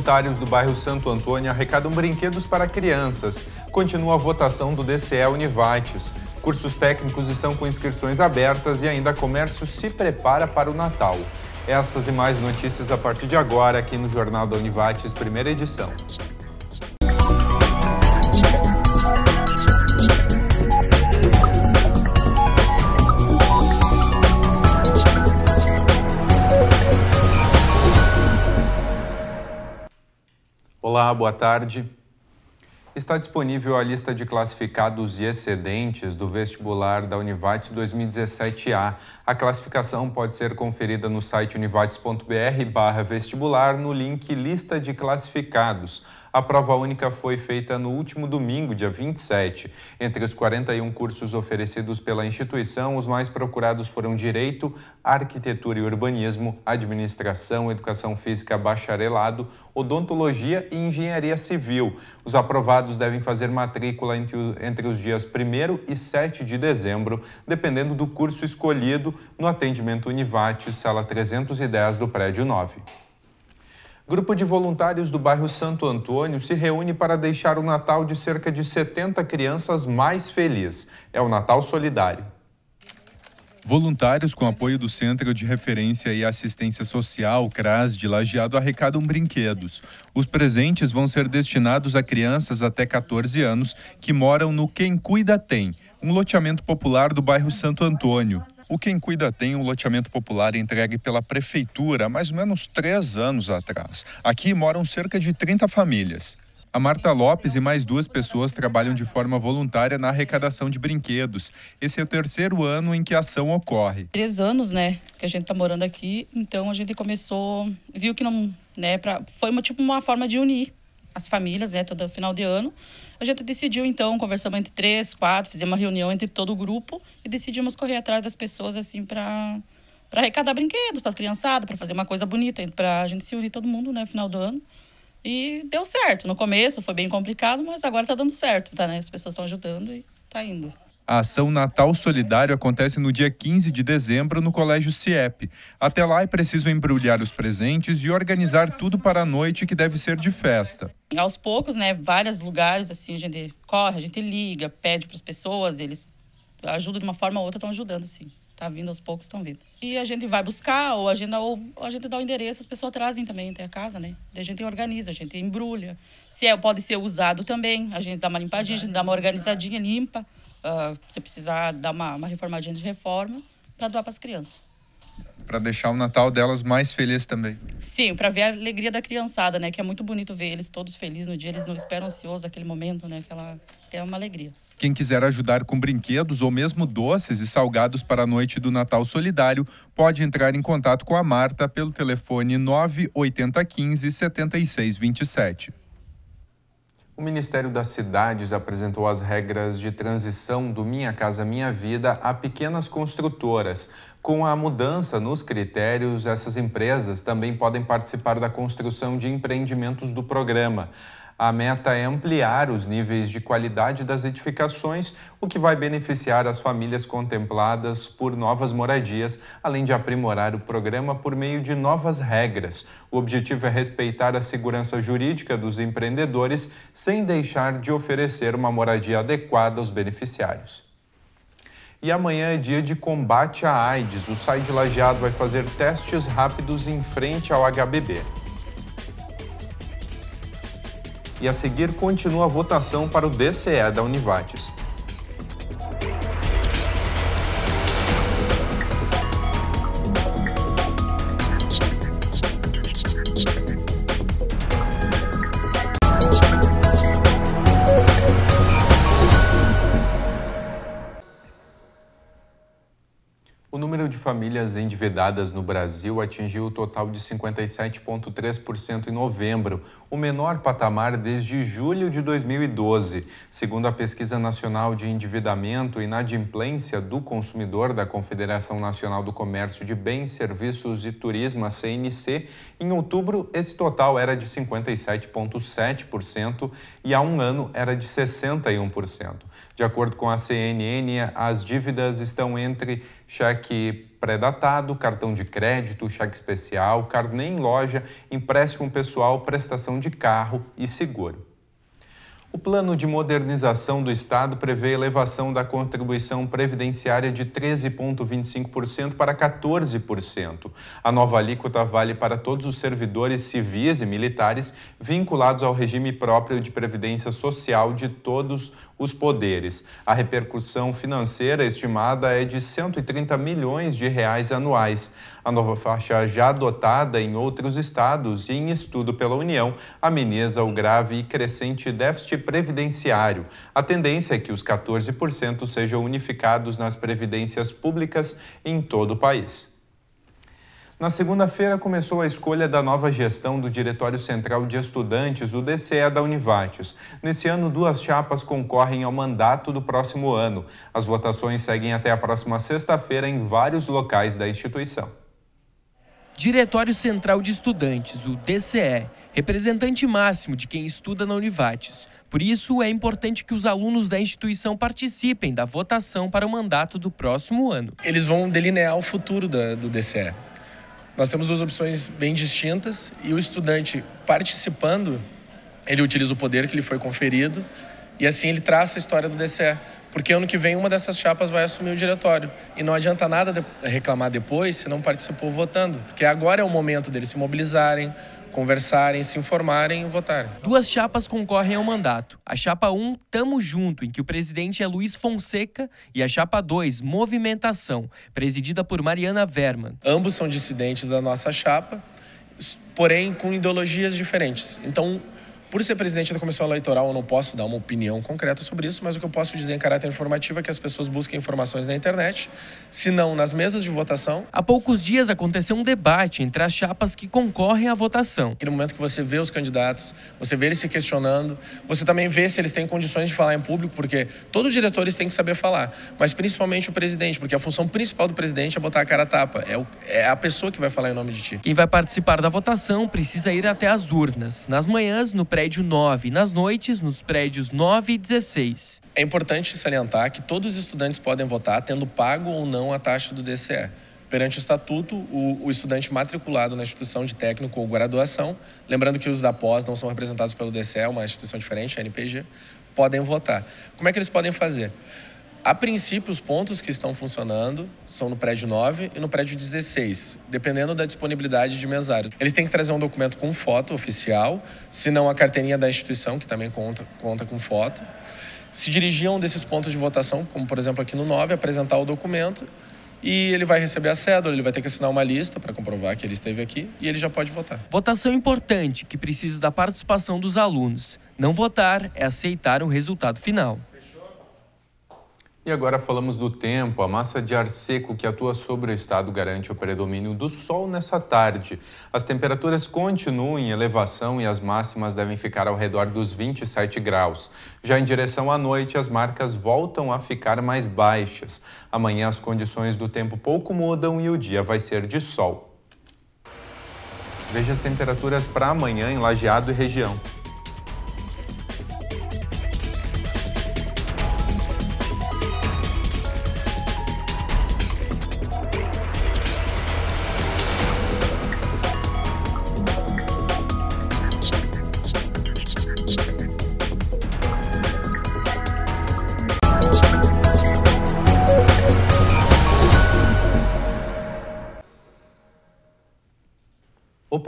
voluntários do bairro Santo Antônio arrecadam brinquedos para crianças. Continua a votação do DCE Univates. Cursos técnicos estão com inscrições abertas e ainda comércio se prepara para o Natal. Essas e mais notícias a partir de agora aqui no Jornal da Univates, primeira edição. Olá, boa tarde. Está disponível a lista de classificados e excedentes do vestibular da Univates 2017A. A classificação pode ser conferida no site univates.br/vestibular no link Lista de Classificados. A prova única foi feita no último domingo, dia 27. Entre os 41 cursos oferecidos pela instituição, os mais procurados foram Direito, Arquitetura e Urbanismo, Administração, Educação Física, Bacharelado, Odontologia e Engenharia Civil. Os aprovados devem fazer matrícula entre os dias 1 e 7 de dezembro, dependendo do curso escolhido no atendimento Univate, sala 310 do prédio 9. Grupo de voluntários do bairro Santo Antônio se reúne para deixar o Natal de cerca de 70 crianças mais feliz. É o Natal Solidário. Voluntários com apoio do Centro de Referência e Assistência Social, CRAS, de Lajeado arrecadam brinquedos. Os presentes vão ser destinados a crianças até 14 anos que moram no Quem Cuida Tem, um loteamento popular do bairro Santo Antônio. O Quem Cuida tem um loteamento popular entregue pela Prefeitura há mais ou menos três anos atrás. Aqui moram cerca de 30 famílias. A Marta Lopes e mais duas pessoas trabalham de forma voluntária na arrecadação de brinquedos. Esse é o terceiro ano em que a ação ocorre. Três anos, né, que a gente está morando aqui. Então a gente começou, viu que não, né, pra, foi uma, tipo uma forma de unir as famílias, né, todo final de ano. A gente decidiu, então, conversamos entre três, quatro, fizemos uma reunião entre todo o grupo e decidimos correr atrás das pessoas, assim, para para arrecadar brinquedos para as criançadas, para fazer uma coisa bonita, para a gente se unir todo mundo, né, final do ano. E deu certo. No começo foi bem complicado, mas agora está dando certo, tá, né? As pessoas estão ajudando e está indo. A ação Natal Solidário acontece no dia 15 de dezembro no Colégio CIEP. Até lá é preciso embrulhar os presentes e organizar tudo para a noite que deve ser de festa. Aos poucos, né, vários lugares assim a gente corre, a gente liga, pede para as pessoas, eles ajudam de uma forma ou outra, estão ajudando sim. Tá vindo aos poucos, estão vindo. E a gente vai buscar, ou a gente, ou a gente dá o endereço, as pessoas trazem também até a casa, né? Daí a gente organiza, a gente embrulha. Se é, pode ser usado também, a gente dá uma limpadinha, a gente dá uma organizadinha, limpa uh, você precisar dar uma, uma reformadinha de reforma, para doar para as crianças. Para deixar o Natal delas mais feliz também. Sim, para ver a alegria da criançada, né? Que é muito bonito ver eles todos felizes no dia, eles não esperam ansioso aquele momento, né? Aquela... É uma alegria. Quem quiser ajudar com brinquedos ou mesmo doces e salgados para a noite do Natal Solidário, pode entrar em contato com a Marta pelo telefone 98015 7627. O Ministério das Cidades apresentou as regras de transição do Minha Casa Minha Vida a pequenas construtoras. Com a mudança nos critérios, essas empresas também podem participar da construção de empreendimentos do programa. A meta é ampliar os níveis de qualidade das edificações, o que vai beneficiar as famílias contempladas por novas moradias, além de aprimorar o programa por meio de novas regras. O objetivo é respeitar a segurança jurídica dos empreendedores sem deixar de oferecer uma moradia adequada aos beneficiários. E amanhã é dia de combate à AIDS. O Sai de Lajeado vai fazer testes rápidos em frente ao HBB e a seguir continua a votação para o DCE da Univates. famílias endividadas no Brasil atingiu o total de 57,3% em novembro, o menor patamar desde julho de 2012. Segundo a Pesquisa Nacional de Endividamento e Inadimplência do Consumidor da Confederação Nacional do Comércio de Bens, Serviços e Turismo, a CNC, em outubro esse total era de 57,7% e há um ano era de 61%. De acordo com a CNN, as dívidas estão entre cheque pré-datado, cartão de crédito, cheque especial, carnê em loja, empréstimo pessoal, prestação de carro e seguro. O plano de modernização do Estado prevê elevação da contribuição previdenciária de 13,25% para 14%. A nova alíquota vale para todos os servidores civis e militares vinculados ao regime próprio de previdência social de todos os poderes. A repercussão financeira estimada é de 130 milhões de reais anuais. A nova faixa já adotada em outros estados e em estudo pela União ameniza o grave e crescente déficit previdenciário. A tendência é que os 14% sejam unificados nas previdências públicas em todo o país. Na segunda-feira começou a escolha da nova gestão do Diretório Central de Estudantes, o DCE da Univates. Nesse ano, duas chapas concorrem ao mandato do próximo ano. As votações seguem até a próxima sexta-feira em vários locais da instituição. Diretório Central de Estudantes, o DCE, representante máximo de quem estuda na Univates. Por isso, é importante que os alunos da instituição participem da votação para o mandato do próximo ano. Eles vão delinear o futuro da, do DCE. Nós temos duas opções bem distintas e o estudante participando, ele utiliza o poder que lhe foi conferido e assim ele traça a história do DCE porque ano que vem uma dessas chapas vai assumir o diretório. E não adianta nada de reclamar depois se não participou votando, porque agora é o momento deles se mobilizarem, conversarem, se informarem e votarem. Duas chapas concorrem ao mandato. A chapa 1, Tamo Junto, em que o presidente é Luiz Fonseca, e a chapa 2, Movimentação, presidida por Mariana Verman. Ambos são dissidentes da nossa chapa, porém com ideologias diferentes. Então, por ser presidente da comissão eleitoral, eu não posso dar uma opinião concreta sobre isso, mas o que eu posso dizer em caráter informativo é que as pessoas busquem informações na internet, se não nas mesas de votação. Há poucos dias aconteceu um debate entre as chapas que concorrem à votação. No momento que você vê os candidatos, você vê eles se questionando, você também vê se eles têm condições de falar em público, porque todos os diretores têm que saber falar, mas principalmente o presidente, porque a função principal do presidente é botar a cara a tapa, é, o, é a pessoa que vai falar em nome de ti. Quem vai participar da votação precisa ir até as urnas. Nas manhãs, no pré prédio 9 nas noites nos prédios 9 e 16. É importante salientar que todos os estudantes podem votar tendo pago ou não a taxa do DCE. Perante o estatuto, o, o, estudante matriculado na instituição de técnico ou graduação, lembrando que os da pós não são representados pelo DCE, é uma instituição diferente, a NPG, podem votar. Como é que eles podem fazer? A princípio, os pontos que estão funcionando são no prédio 9 e no prédio 16, dependendo da disponibilidade de mesário. Eles têm que trazer um documento com foto oficial, se não a carteirinha da instituição, que também conta, conta com foto. Se dirigir a um desses pontos de votação, como por exemplo aqui no 9, apresentar o documento e ele vai receber a cédula, ele vai ter que assinar uma lista para comprovar que ele esteve aqui e ele já pode votar. Votação importante que precisa da participação dos alunos. Não votar é aceitar o resultado final. E agora falamos do tempo. A massa de ar seco que atua sobre o estado garante o predomínio do sol nessa tarde. As temperaturas continuam em elevação e as máximas devem ficar ao redor dos 27 graus. Já em direção à noite, as marcas voltam a ficar mais baixas. Amanhã as condições do tempo pouco mudam e o dia vai ser de sol. Veja as temperaturas para amanhã em Lajeado e região.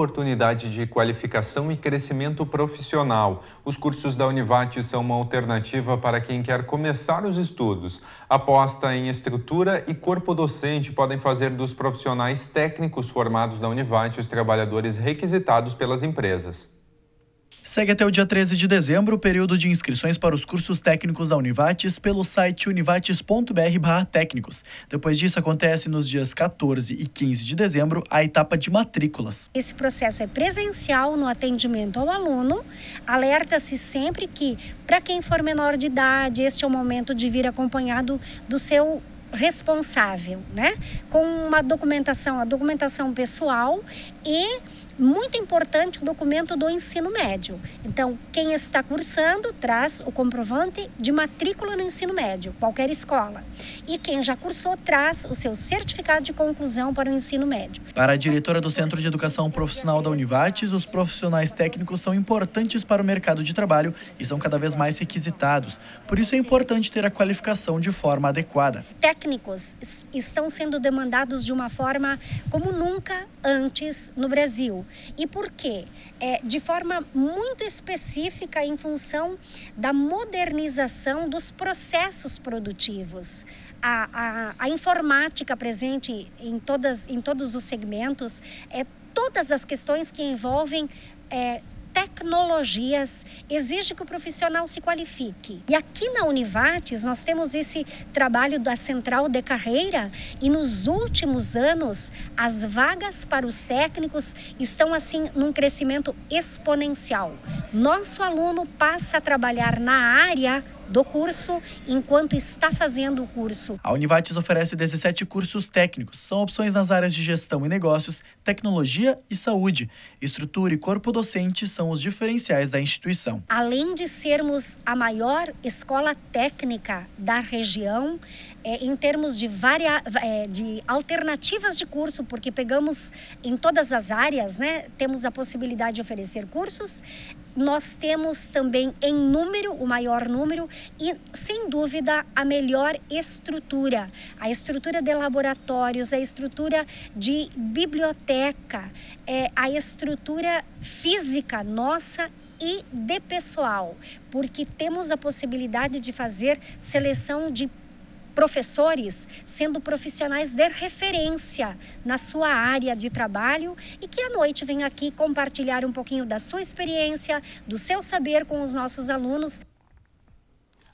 oportunidade de qualificação e crescimento profissional. Os cursos da Univate são uma alternativa para quem quer começar os estudos. Aposta em estrutura e corpo docente podem fazer dos profissionais técnicos formados da Univate os trabalhadores requisitados pelas empresas. Segue até o dia 13 de dezembro o período de inscrições para os cursos técnicos da Univates pelo site univates.br/técnicos. Depois disso, acontece nos dias 14 e 15 de dezembro a etapa de matrículas. Esse processo é presencial no atendimento ao aluno. Alerta-se sempre que, para quem for menor de idade, este é o momento de vir acompanhado do seu responsável, né? Com uma documentação, a documentação pessoal e muito importante o documento do ensino médio. Então, quem está cursando traz o comprovante de matrícula no ensino médio, qualquer escola. E quem já cursou traz o seu certificado de conclusão para o ensino médio. Para a diretora do Centro de Educação Profissional da Univates, os profissionais técnicos são importantes para o mercado de trabalho e são cada vez mais requisitados. Por isso é importante ter a qualificação de forma adequada. Técnicos estão sendo demandados de uma forma como nunca antes no Brasil. E por quê? É, de forma muito específica, em função da modernização dos processos produtivos. A, a, a informática presente em, todas, em todos os segmentos, é, todas as questões que envolvem é, tecnologias exige que o profissional se qualifique. E aqui na Univates nós temos esse trabalho da central de carreira e nos últimos anos as vagas para os técnicos estão assim num crescimento exponencial. Nosso aluno passa a trabalhar na área do curso enquanto está fazendo o curso. A Univates oferece 17 cursos técnicos. São opções nas áreas de gestão e negócios, tecnologia e saúde. Estrutura e corpo docente são os diferenciais da instituição. Além de sermos a maior escola técnica da região, é, em termos de, varia, é, de alternativas de curso, porque pegamos em todas as áreas, né, temos a possibilidade de oferecer cursos, nós temos também em número o maior número e, sem dúvida, a melhor estrutura. A estrutura de laboratórios, a estrutura de biblioteca, é, a estrutura física nossa e de pessoal, porque temos a possibilidade de fazer seleção de professores sendo profissionais de referência na sua área de trabalho e que à noite vem aqui compartilhar um pouquinho da sua experiência, do seu saber com os nossos alunos.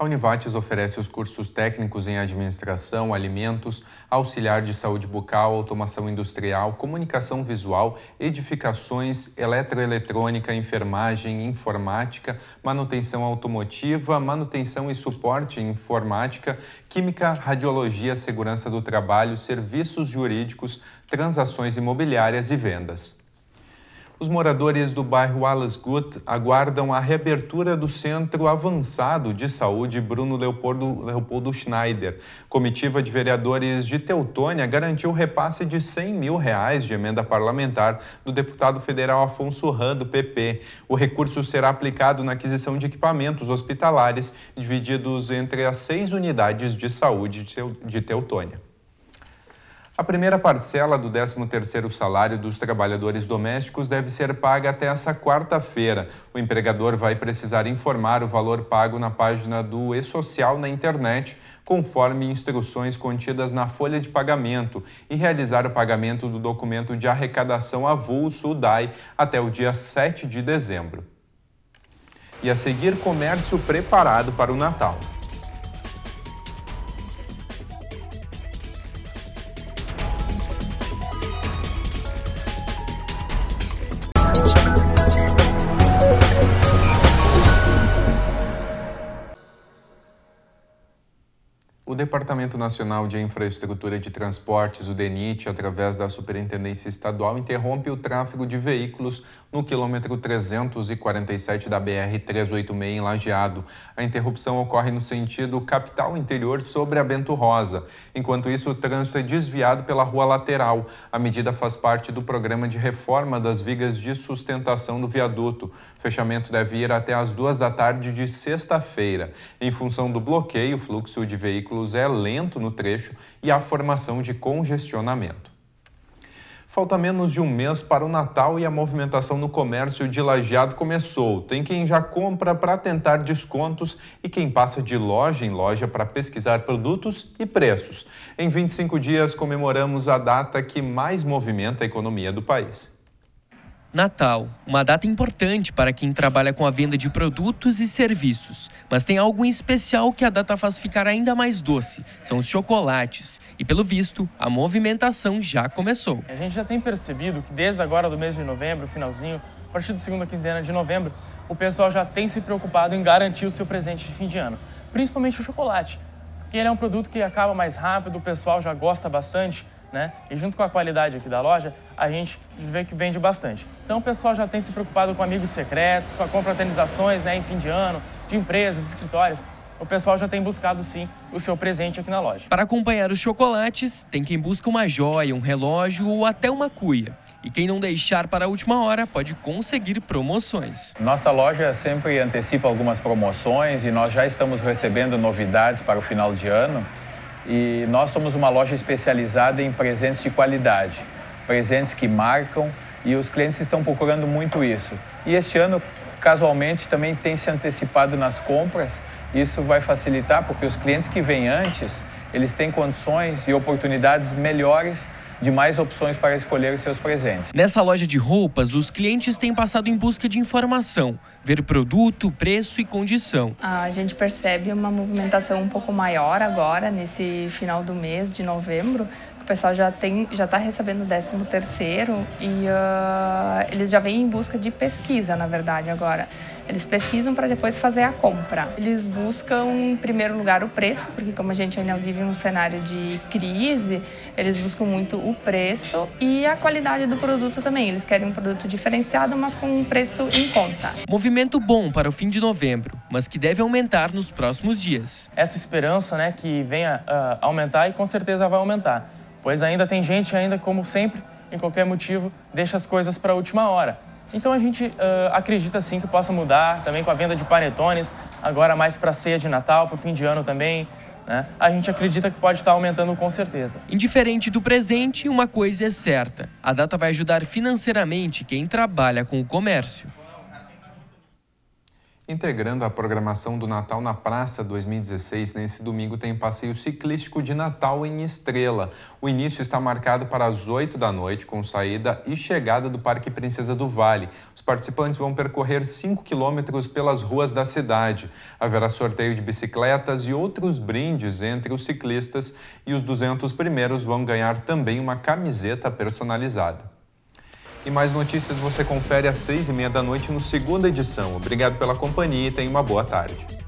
A Univates oferece os cursos técnicos em administração, alimentos, auxiliar de saúde bucal, automação industrial, comunicação visual, edificações, eletroeletrônica, enfermagem, informática, manutenção automotiva, manutenção e suporte em informática, química, radiologia, segurança do trabalho, serviços jurídicos, transações imobiliárias e vendas. Os moradores do bairro Alas Gut aguardam a reabertura do Centro Avançado de Saúde Bruno Leopoldo, Leopoldo Schneider. Comitiva de vereadores de Teutônia garantiu repasse de 100 mil reais de emenda parlamentar do deputado federal Afonso Ran, do PP. O recurso será aplicado na aquisição de equipamentos hospitalares divididos entre as seis unidades de saúde de Teutônia. A primeira parcela do 13º salário dos trabalhadores domésticos deve ser paga até essa quarta-feira. O empregador vai precisar informar o valor pago na página do E-Social na internet, conforme instruções contidas na folha de pagamento, e realizar o pagamento do documento de arrecadação avulso, o DAI, até o dia 7 de dezembro. E a seguir, comércio preparado para o Natal. Departamento Nacional de Infraestrutura de Transportes, o DENIT, através da Superintendência Estadual, interrompe o tráfego de veículos no quilômetro 347 da BR-386 em Lajeado. A interrupção ocorre no sentido capital interior sobre a Bento Rosa. Enquanto isso, o trânsito é desviado pela rua lateral. A medida faz parte do programa de reforma das vigas de sustentação do viaduto. fechamento deve ir até as duas da tarde de sexta-feira. Em função do bloqueio, o fluxo de veículos ônibus é lento no trecho e há formação de congestionamento. Falta menos de um mês para o Natal e a movimentação no comércio de lajeado começou. Tem quem já compra para tentar descontos e quem passa de loja em loja para pesquisar produtos e preços. Em 25 dias comemoramos a data que mais movimenta a economia do país. Natal, uma data importante para quem trabalha com a venda de produtos e serviços, mas tem algo em especial que a data faz ficar ainda mais doce, são os chocolates, e pelo visto, a movimentação já começou. A gente já tem percebido que desde agora do mês de novembro, finalzinho, a partir da segunda quinzena de novembro, o pessoal já tem se preocupado em garantir o seu presente de fim de ano, principalmente o chocolate, porque ele é um produto que acaba mais rápido, o pessoal já gosta bastante, né? E junto com a qualidade aqui da loja, a gente vê que vende bastante. Então o pessoal já tem se preocupado com amigos secretos, com a confraternizações, né, em fim de ano, de empresas, escritórios. O pessoal já tem buscado sim o seu presente aqui na loja. Para acompanhar os chocolates, tem quem busca uma joia, um relógio ou até uma cuia. E quem não deixar para a última hora pode conseguir promoções. Nossa loja sempre antecipa algumas promoções e nós já estamos recebendo novidades para o final de ano e nós somos uma loja especializada em presentes de qualidade, presentes que marcam e os clientes estão procurando muito isso. E este ano, casualmente, também tem se antecipado nas compras. Isso vai facilitar porque os clientes que vêm antes, eles têm condições e oportunidades melhores de mais opções para escolher os seus presentes. Nessa loja de roupas, os clientes têm passado em busca de informação, ver produto, preço e condição. Ah, a gente percebe uma movimentação um pouco maior agora, nesse final do mês de novembro, o pessoal já tem já está recebendo o 13 terceiro e uh, eles já vêm em busca de pesquisa na verdade agora eles pesquisam para depois fazer a compra. Eles buscam, em primeiro lugar, o preço, porque como a gente ainda vive um cenário de crise, eles buscam muito o preço e a qualidade do produto também. Eles querem um produto diferenciado, mas com um preço em conta. Movimento bom para o fim de novembro, mas que deve aumentar nos próximos dias. Essa esperança, né, que venha uh, aumentar e com certeza vai aumentar, pois ainda tem gente ainda como sempre, em qualquer motivo, deixa as coisas para a última hora. Então a gente uh, acredita sim que possa mudar também com a venda de panetones, agora mais para ceia de Natal, para o fim de ano também. Né? A gente acredita que pode estar tá aumentando com certeza. Indiferente do presente, uma coisa é certa: a data vai ajudar financeiramente quem trabalha com o comércio. Integrando a programação do Natal na Praça 2016, nesse domingo tem passeio ciclístico de Natal em Estrela. O início está marcado para as 8 da noite, com saída e chegada do Parque Princesa do Vale. Os participantes vão percorrer 5 quilômetros pelas ruas da cidade. Haverá sorteio de bicicletas e outros brindes entre os ciclistas e os 200 primeiros vão ganhar também uma camiseta personalizada. E mais notícias você confere às seis e meia da noite no segunda edição. Obrigado pela companhia e tenha uma boa tarde.